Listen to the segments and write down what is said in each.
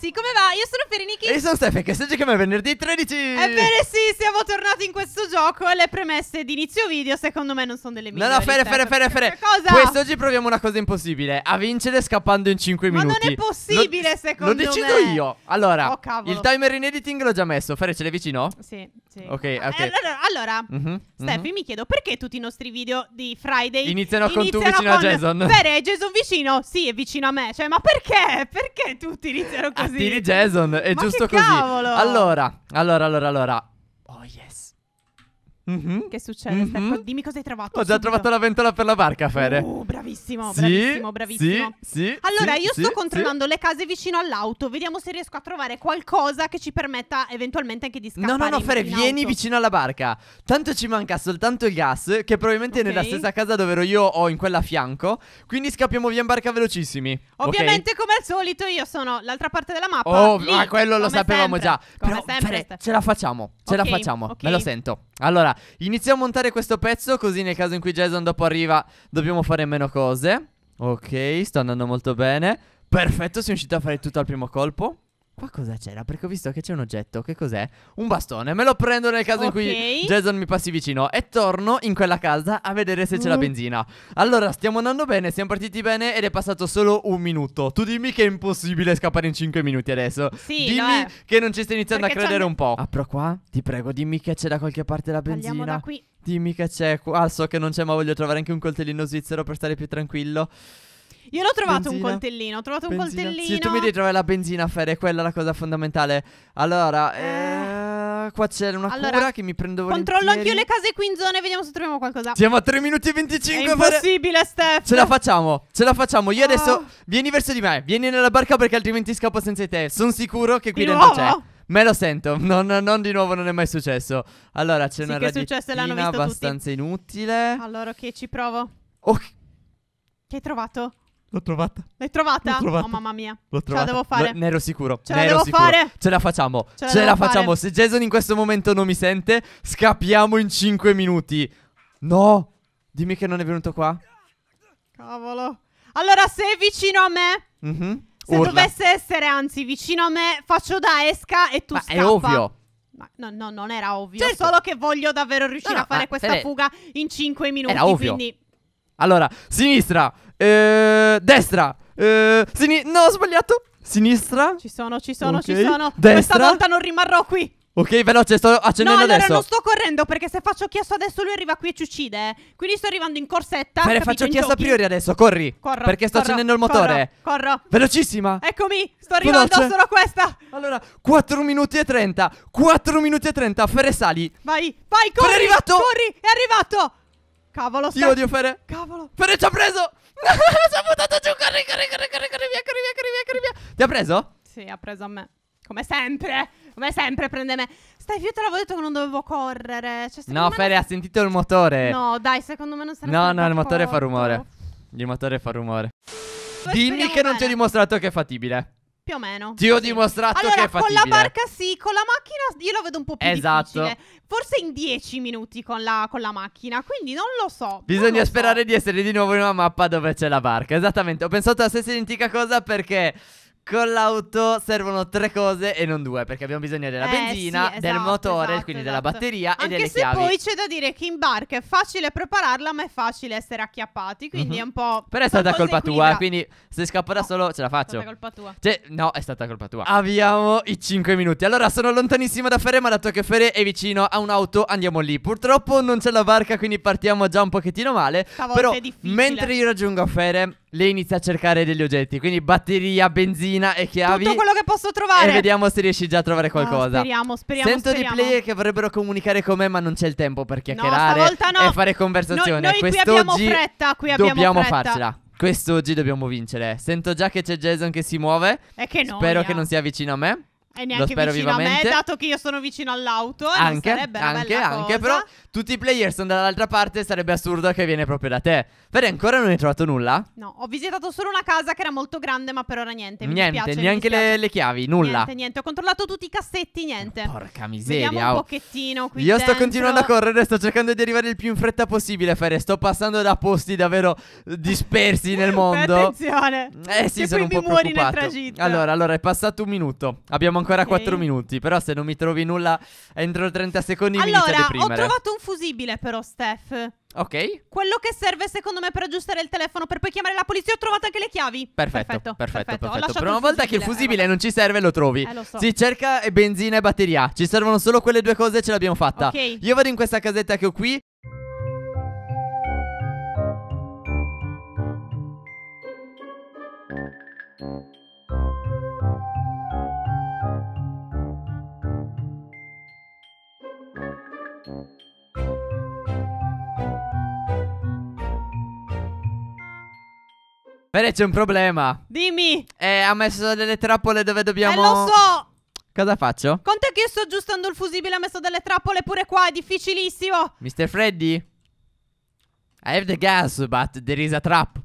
ragazzi, come va? Io sono Fereniki E io sono Stefan, che stai è venerdì 13 Ebbene sì, siamo tornati in questo gioco Le premesse di inizio video secondo me non sono delle migliori No, no, Fere, Fere, Fere, Fere cosa? Quest'oggi proviamo una cosa impossibile A vincere scappando in 5 minuti Ma non è possibile lo, secondo me Lo decido me. io Allora, oh, il timer in editing l'ho già messo Fere, ce l'hai vicino? Sì sì. Ok, eh, allora, allora mm-hmm, mm-hmm. Steffi, mm-hmm. mi chiedo perché tutti i nostri video di Friday iniziano, iniziano con tu vicino con... a Jason? Bene, Jason vicino, sì, è vicino a me. Cioè, ma perché? Perché tutti iniziano ah, così? Attiri Jason, è ma giusto così. Cavolo! Allora, allora, allora, allora. Oh yes. Mm-hmm. Che succede, mm-hmm. Steph? Dimmi cosa hai trovato. Ho già subito. trovato la ventola per la barca, Fede. Uh, bravissimo, sì, bravissimo, Sì, sì allora, sì, io sto controllando le case vicino all'auto. Vediamo se riesco a trovare qualcosa che ci permetta eventualmente anche di scappare. No, no, no, Fede, vieni vicino alla barca. Tanto ci manca soltanto il gas, che probabilmente okay. è nella stessa casa dove ero io ho in quella a fianco. Quindi scappiamo via in barca velocissimi. Ovviamente, okay? come al solito, io sono l'altra parte della mappa. Oh, lì, ma ah, quello lo sapevamo sempre. già. Come Però, sempre, Fede, ce la facciamo, ce okay, la facciamo. Me lo sento. Allora, iniziamo a montare questo pezzo così nel caso in cui Jason dopo arriva dobbiamo fare meno cose. Ok, sto andando molto bene. Perfetto, siamo riusciti a fare tutto al primo colpo. Qua cosa c'era? Perché ho visto che c'è un oggetto. Che cos'è? Un bastone. Me lo prendo nel caso okay. in cui Jason mi passi vicino. E torno in quella casa a vedere se mm. c'è la mm. benzina. Allora, stiamo andando bene. Siamo partiti bene. Ed è passato solo un minuto. Tu dimmi che è impossibile scappare in 5 minuti adesso. Sì. Dimmi no, eh. che non ci stai iniziando Perché a credere un po'. Apro ah, qua. Ti prego, dimmi che c'è da qualche parte la benzina. Andiamo da qui. Dimmi che c'è qua. Ah, so che non c'è, ma voglio trovare anche un coltellino svizzero per stare più tranquillo. Io l'ho trovato benzina, un coltellino. Ho trovato benzina. un coltellino. Se tu mi devi trovare la benzina, Fede, quella è la cosa fondamentale. Allora, eh... Eh, qua c'è una allora, cura che mi prendo volentieri. Controllo anch'io le case qui in zona e vediamo se troviamo qualcosa. Siamo a 3 minuti e 25. È impossibile, Fede. Steph. Ce la facciamo, ce la facciamo. Io oh. adesso. Vieni verso di me. Vieni nella barca perché altrimenti scappo senza te. Sono sicuro che qui di dentro nuovo? c'è. Me lo sento, non, non, di nuovo non è mai successo. Allora, c'è sì, una radichina abbastanza tutti. inutile. Allora, ok, ci provo. Ok. Che hai trovato? L'ho trovata. L'hai trovata? L'ho trovata. Oh mamma mia. L'ho trovata. Ce la devo fare. L- ne sicuro. Ce la devo sicuro. fare. Ce la facciamo. Ce la, Ce la facciamo. Se Jason in questo momento non mi sente, scappiamo in 5 minuti. No. Dimmi che non è venuto qua. Cavolo. Allora, se è vicino a me. Mm-hmm. Se Urla. dovesse essere, anzi, vicino a me, faccio da esca e tu Ma scappa. è ovvio. Ma no, no, non era ovvio. Certo. Solo che voglio davvero riuscire no, no, a fare questa fuga in 5 minuti. Era ovvio. Quindi... Allora, sinistra, eh, destra. Eh, sini- no, ho sbagliato. Sinistra. Ci sono, ci sono, ci sono. Destra. Questa volta non rimarrò qui. Ok, veloce, sto No, accendendo allora adesso. non sto correndo perché se faccio chiesto adesso lui arriva qui e ci uccide. Eh. Quindi sto arrivando in corsetta. Bene, capito, faccio chiesto a priori adesso, corri. Corro, perché sto corro, accendendo il motore. Corro, corro. Velocissima. Eccomi, sto arrivando, Veloce. sono questa. Allora, 4 minuti e 30. 4 minuti e 30. Ferre sali. Vai, vai, corri. è arrivato. Corri, è arrivato. Cavolo, Ti Io odio, Ferre. Cavolo. Ferre ci ha preso si è buttato giù, corri, corri, corri, corri, corri via, corri via, corri via, corri via. Ti ha preso? Sì, ha preso a me. Come sempre, come sempre prende me. Stai, io te l'avevo detto che non dovevo correre. Cioè, no, Fede, non... ha sentito il motore. No, dai, secondo me non sarà No, no, il motore fa rumore. Il motore fa rumore. Dimmi che bene. non ti ho dimostrato che è fattibile. Più o meno. Ti ho sì. dimostrato allora, che è fattibile. Con la barca sì, con la macchina io lo vedo un po' più esatto. Difficile. Forse in dieci minuti con la, con la, macchina, quindi non lo so. Bisogna lo sperare so. di essere di nuovo in una mappa dove c'è la barca. Esattamente, ho pensato la stessa identica cosa perché con l'auto servono tre cose e non due, perché abbiamo bisogno della eh, benzina, sì, esatto, del motore, esatto, quindi esatto. della batteria Anche e delle chiavi. Anche se poi c'è da dire che in barca è facile prepararla, ma è facile essere acchiappati, quindi uh-huh. è un po'... Però è stata colpa tua, quindi se scappo da solo ce la faccio. È stata colpa tua. Cioè, no, è stata colpa tua. Abbiamo i 5 minuti. Allora, sono lontanissimo da Ferre, ma dato che Ferre è vicino a un'auto, andiamo lì. Purtroppo non c'è la barca, quindi partiamo già un pochettino male. Stavolta però, mentre io raggiungo Ferre lei inizia a cercare degli oggetti, quindi batteria, benzina e chiavi. Tutto quello che posso trovare. E vediamo se riesci già a trovare ah, qualcosa. Oh, speriamo, speriamo. Sento speriamo. dei player che vorrebbero comunicare con me, ma non c'è il tempo per chiacchierare no, no. e fare conversazione. No, noi qui abbiamo fretta, qui abbiamo dobbiamo fretta. farcela. Quest'oggi dobbiamo vincere. Sento già che c'è Jason che si muove. E che no. Spero che non sia vicino a me. E neanche vicino vivamente. a me, dato che io sono vicino all'auto. Anche, anche, anche. Però tutti i player sono dall'altra parte. Sarebbe assurdo che viene proprio da te. Fede, ancora non hai trovato nulla? No, ho visitato solo una casa che era molto grande, ma per ora niente. Mi niente, dispiace, neanche le, le, chiavi, nulla. Niente, niente. Ho controllato tutti i cassetti, niente. Oh, porca miseria. Vediamo un oh. pochettino qui. Io dentro. sto continuando a correre. Sto cercando di arrivare il più in fretta possibile, Fede. Sto passando da posti davvero dispersi nel mondo. Attenzione. Eh sì, che sono un po' preoccupato. Allora, allora, è passato un minuto. Abbiamo ancora ancora okay. 4 minuti, però se non mi trovi nulla entro 30 secondi allora, mi Allora, ho trovato un fusibile però, Steph. Ok. Quello che serve secondo me per aggiustare il telefono, per poi chiamare la polizia, ho trovato anche le chiavi. Perfetto, perfetto, perfetto. perfetto. Per una volta che il fusibile eh, non ci serve lo trovi. Eh, lo so. Si cerca benzina e batteria, ci servono solo quelle due cose e ce l'abbiamo fatta. Ok. Io vado in questa casetta che ho qui Però c'è un problema. Dimmi. Eh, ha messo delle trappole dove dobbiamo... Eh, lo so. Cosa faccio? Conta che io sto aggiustando il fusibile, ha messo delle trappole pure qua, è difficilissimo. Mister Freddy? I have the gas, but there is a trap.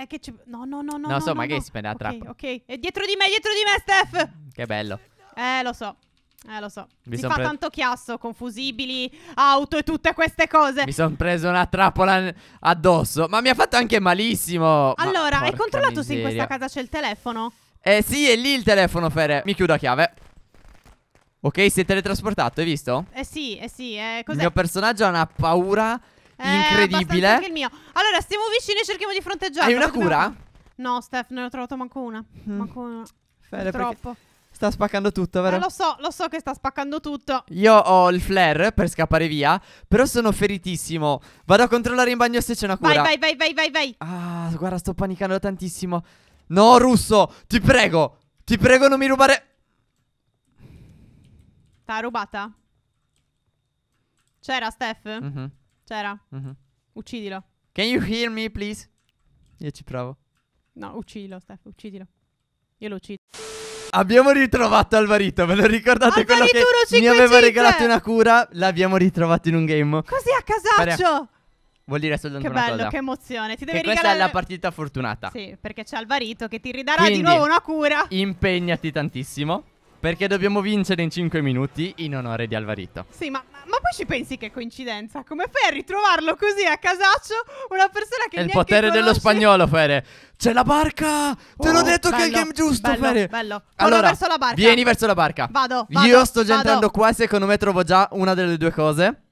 Eh, che ci... No, no, no, no. Non No, so, no, magari no. si prende la okay, trappola. Ok, ok. E dietro di me, dietro di me, Steph. Che bello. Eh, lo so. Eh, lo so. Mi si fa pre... tanto chiasso con fusibili, auto e tutte queste cose. Mi sono preso una trappola addosso. Ma mi ha fatto anche malissimo. Allora, hai controllato miseria. se in questa casa c'è il telefono? Eh sì, è lì il telefono, Fere. Mi chiudo a chiave. Ok, si è teletrasportato, hai visto? Eh sì, eh sì. Eh, il mio personaggio ha una paura eh, incredibile. anche il mio. Allora, stiamo vicini e cerchiamo di fronteggiare. Hai una cura? Dobbiamo... No, Steph, non ne ho trovato manco una. Mm. Manco una. Fere, Purtroppo. Perché... Sta spaccando tutto, vero? Eh, lo so, lo so che sta spaccando tutto. Io ho il flare per scappare via, però sono feritissimo. Vado a controllare in bagno se c'è una cura. Vai, vai, vai, vai, vai, vai. Ah, guarda, sto panicando tantissimo. No, russo, ti prego. Ti prego, non mi rubare. T'ha rubata? C'era, Steph? Mm -hmm. C'era. Mm -hmm. Uccidilo. Can you hear me, please? Io ci provo. No, uccidilo, Steph, uccidilo. Io lo uccido abbiamo ritrovato Alvarito, ve lo ricordate Alvarito quello che 155. mi aveva regalato una cura? L'abbiamo ritrovato in un game. Così a casaccio. Vuol dire soltanto che bello, cosa. che emozione. Ti devi che regalare... questa è la partita fortunata. Sì, perché c'è Alvarito che ti ridarà Quindi, di nuovo una cura. Impegnati tantissimo. Perché dobbiamo vincere in 5 minuti in onore di Alvarito. Sì, ma, ma poi ci pensi che coincidenza? Come fai a ritrovarlo così a casaccio? Una persona che... È il potere conosce? dello spagnolo, Fere. C'è la barca! Te oh, l'ho detto bello, che è il game giusto, bello, Fere. Bello. Allora, verso la barca. Vieni verso la barca. Vado. vado Io sto già vado. entrando qua secondo me trovo già una delle due cose.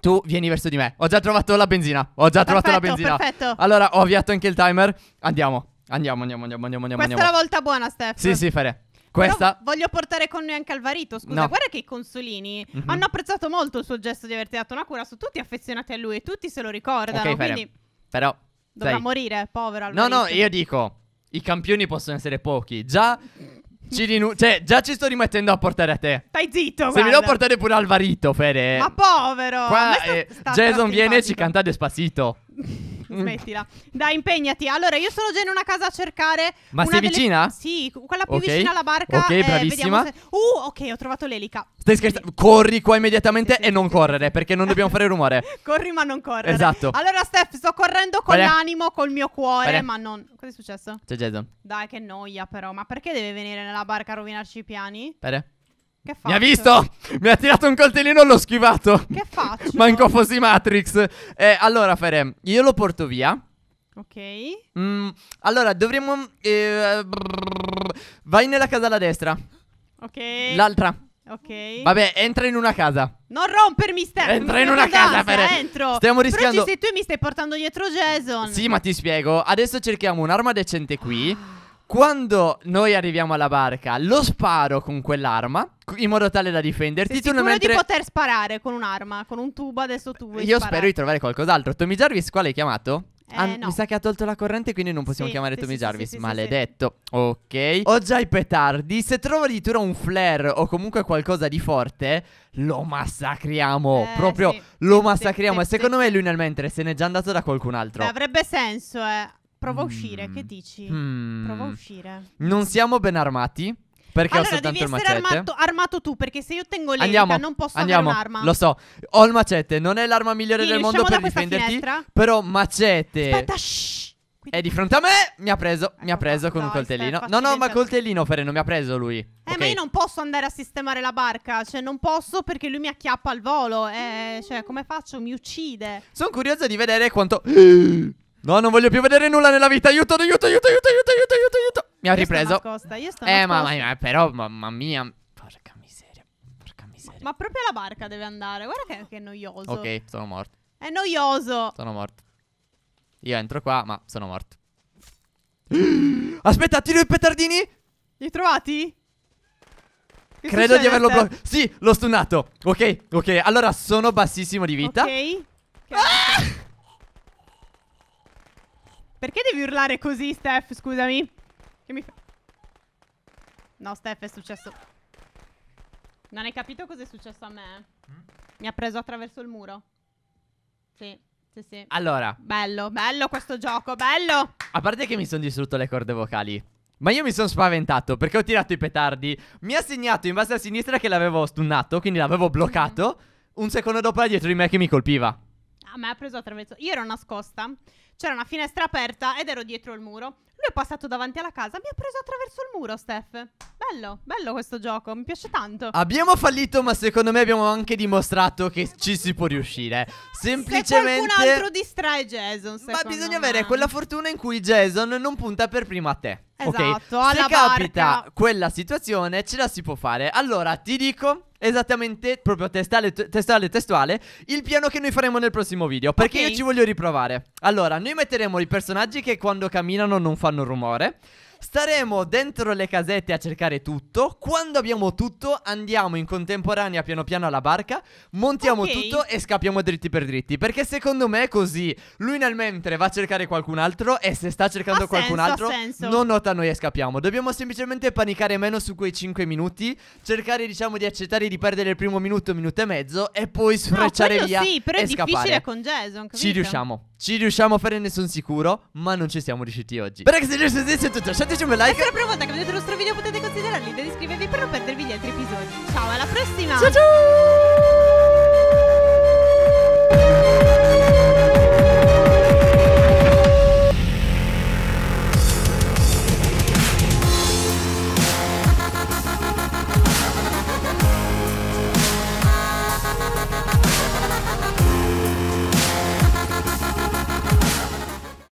Tu vieni verso di me. Ho già trovato la benzina. Ho già perfetto, trovato la benzina. Perfetto. Allora, ho avviato anche il timer. Andiamo. Andiamo, andiamo, andiamo, andiamo, andiamo. Questa andiamo. è la volta buona, Steph. Sì, sì, Fere. Questa... Però voglio portare con noi anche Alvarito. Scusa, no. guarda che i consolini mm-hmm. hanno apprezzato molto il suo gesto di averti dato una cura. Sono tutti affezionati a lui e tutti se lo ricordano. Okay, quindi... Però. Dovrà sei... morire, povero Alvarito. No, no, io dico. I campioni possono essere pochi. Già. Ci rinu- cioè, già ci sto rimettendo a portare a te. Stai zitto. Se mi devo portare pure Alvarito, Fede. Ma povero. Qua, sta, eh, Jason viene e ci canta Despacito. smettila. Dai, impegnati. Allora, io sono già in una casa a cercare. Ma sei delle... vicina? Sì, quella più okay. vicina alla barca. Ok, eh, bravissima. Se... Uh, ok, ho trovato l'elica. Stai scherzando? Corri qua immediatamente sì, sì, e non sì. correre perché non dobbiamo fare rumore. Corri, ma non correre. Esatto. Allora, Steph, sto correndo con Vale. l'animo, col mio cuore, Vale. ma non. Cosa è successo? C'è Jason. Dai, che noia, però. Ma perché deve venire nella barca a rovinarci i piani? Pere. Che faccio? Mi ha visto? Mi ha tirato un coltellino e l'ho schivato. Che faccio? Manco fossi Matrix. Eh, allora, Ferem, io lo porto via. Ok. Mm, allora, dovremmo... Eh, brrr, vai nella casa alla destra. Ok. L'altra. Ok. Vabbè, entra in una casa. Non rompermi, Stefano. Entra in una casa, Ferem. Entro. Stiamo rischiando... Però ci sei tu e mi stai portando dietro Jason. Sì, ma ti spiego. Adesso cerchiamo un'arma decente qui. Ah. Quando noi arriviamo alla barca, lo sparo con quell'arma in modo tale da difenderti. Sei tu sicuro mentre... di poter sparare con un'arma, con un tubo, adesso tu vuoi Io sparare. spero di trovare qualcos'altro. Tommy Jarvis quale hai chiamato? Eh, An- no. Mi sa che ha tolto la corrente, quindi non possiamo sì, chiamare sì, Tommy sì, Jarvis. maledetto. Ok. Ho già i petardi. Se trovo addirittura un flare o comunque qualcosa di forte, lo massacriamo. Eh, Proprio lo massacriamo. E secondo me lui nel mentre se n'è già andato da qualcun altro. Beh, avrebbe senso, eh. Prova a uscire, Mm. che dici? Mm. Prova a uscire. Non siamo ben armati. Perché ho allora, devi soltanto il essere macete. armato, armato tu, perché se io tengo l'elica Andiamo, non posso Andiamo, avere un'arma. lo so. Ho il macete, non è l'arma migliore Vieni, del mondo per difenderti. finestra. Però macete Aspetta, shh. è di fronte a me. Mi ha preso, ecco mi ha preso qua. con un coltellino. No, no, ma coltellino, Fere, mi ha preso lui. Eh, ma io non posso andare a sistemare la barca, cioè non posso perché lui mi acchiappa al volo, eh, cioè come faccio? Mi uccide. Sono curioso di vedere quanto. No, non voglio più vedere nulla nella vita. Aiuto, aiuto, aiuto, aiuto, aiuto, aiuto, aiuto, aiuto. Mi ha ripreso. Io sto io sto eh, ma, ma, però, mamma mia. Porca miseria. Porca miseria. Ma proprio la barca deve andare. Guarda che, che è noioso. Ok, sono morto. È noioso. Sono morto. Io entro qua, ma sono morto. Aspetta, tiro i petardini. Li hai trovati? Che Credo di averlo bloccato. Sì, l'ho stunnato. Ok, ok. Allora sono bassissimo di vita. Ok. okay. Ah! Perché devi urlare così, Steph? Scusami. Che mi fa... No, Steph, è successo... Non hai capito cosa è successo a me? Mm? Mi ha preso attraverso il muro. Sì, sì, sì. Allora. Bello, bello questo gioco, bello. A parte che mi sono distrutto le corde vocali. Ma io mi sono spaventato perché ho tirato i petardi. Mi ha segnato in base a sinistra che l'avevo stunnato, quindi l'avevo bloccato. Mm. Un secondo dopo era dietro di me che mi colpiva a me ha preso attraverso. Io ero nascosta, c'era una finestra aperta ed ero dietro il muro. Lui è passato davanti alla casa, mi ha preso attraverso il muro, Steph. Bello, bello questo gioco, mi piace tanto. Abbiamo fallito, ma secondo me abbiamo anche dimostrato che ci si può riuscire. Semplicemente... Se qualcun altro distrae Jason, Ma bisogna me. avere quella fortuna in cui Jason non punta per prima a te. Esatto, okay. Se capita barca. quella situazione, ce la si può fare. Allora, ti dico esattamente, proprio testuale, testuale, testuale, il piano che noi faremo nel prossimo video. Perché okay. io ci voglio riprovare. Allora, noi metteremo i personaggi che quando camminano non fanno fanno rumore Staremo dentro le casette a cercare tutto Quando abbiamo tutto andiamo in contemporanea piano piano alla barca Montiamo okay. tutto e scappiamo dritti per dritti Perché secondo me è così Lui nel mentre va a cercare qualcun altro E se sta cercando ha qualcun senso, altro non nota noi e scappiamo Dobbiamo semplicemente panicare meno su quei 5 minuti Cercare diciamo di accettare di perdere il primo minuto, minuto e mezzo E poi sfrecciare no, via sì, però è scappare. difficile con Jason capito? Ci riusciamo Ci riusciamo a fare ne sono sicuro Ma non ci siamo riusciti oggi Perché se riuscite tutto fatecemi cioè, un like. Questa la prima volta che vedete il nostro video potete considerarli di iscrivervi per non perdervi gli altri episodi. Ciao, alla prossima! Ciao ciao!